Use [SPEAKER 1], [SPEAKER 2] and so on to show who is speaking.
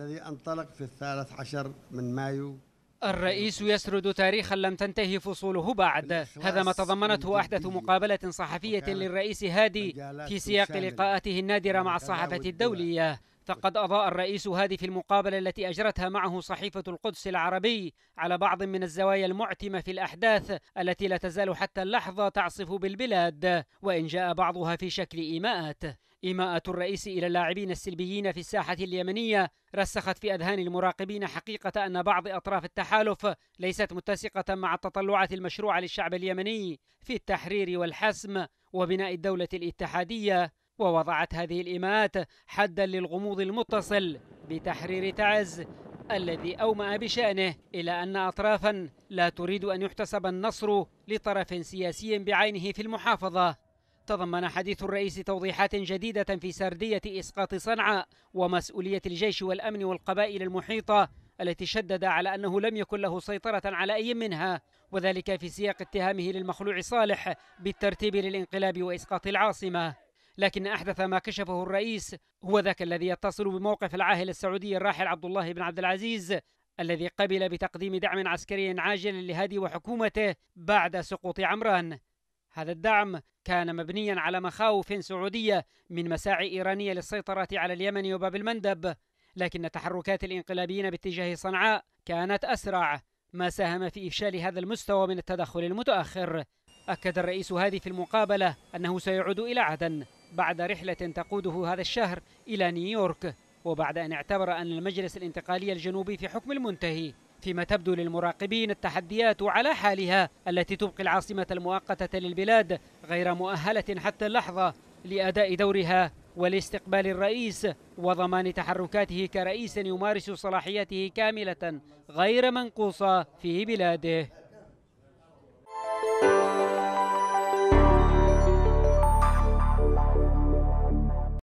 [SPEAKER 1] الذي انطلق في الثالث عشر من مايو الرئيس يسرد تاريخا لم تنتهي فصوله بعد هذا ما تضمنته أحدث مقابلة صحفية للرئيس هادي في سياق لقاءاته النادرة مع الصحافة الدولية فقد أضاء الرئيس هادي في المقابلة التي أجرتها معه صحيفة القدس العربي على بعض من الزوايا المعتمة في الأحداث التي لا تزال حتى اللحظة تعصف بالبلاد وإن جاء بعضها في شكل إيماءات إيماءة الرئيس إلى اللاعبين السلبيين في الساحة اليمنية رسخت في أذهان المراقبين حقيقة أن بعض أطراف التحالف ليست متسقة مع التطلعات المشروعة للشعب اليمني في التحرير والحسم وبناء الدولة الاتحادية ووضعت هذه الإيماءات حدا للغموض المتصل بتحرير تعز الذي أومأ بشأنه إلى أن أطرافا لا تريد أن يحتسب النصر لطرف سياسي بعينه في المحافظة تضمن حديث الرئيس توضيحات جديدة في سردية إسقاط صنعاء ومسؤولية الجيش والأمن والقبائل المحيطة التي شدد على أنه لم يكن له سيطرة على أي منها وذلك في سياق اتهامه للمخلوع صالح بالترتيب للانقلاب وإسقاط العاصمة لكن أحدث ما كشفه الرئيس هو ذاك الذي يتصل بموقف العاهل السعودي الراحل عبد الله بن عبد العزيز الذي قبل بتقديم دعم عسكري عاجل لهادي وحكومته بعد سقوط عمران هذا الدعم كان مبنيا على مخاوف سعودية من مساعي إيرانية للسيطرة على اليمن وباب المندب لكن تحركات الانقلابيين باتجاه صنعاء كانت أسرع ما ساهم في إفشال هذا المستوى من التدخل المتأخر أكد الرئيس هادي في المقابلة أنه سيعود إلى عدن بعد رحلة تقوده هذا الشهر إلى نيويورك وبعد أن اعتبر أن المجلس الانتقالي الجنوبي في حكم المنتهي فيما تبدو للمراقبين التحديات على حالها التي تبقي العاصمة المؤقتة للبلاد غير مؤهلة حتى اللحظة لأداء دورها ولاستقبال الرئيس وضمان تحركاته كرئيس يمارس صلاحياته كاملة غير منقوصة في بلاده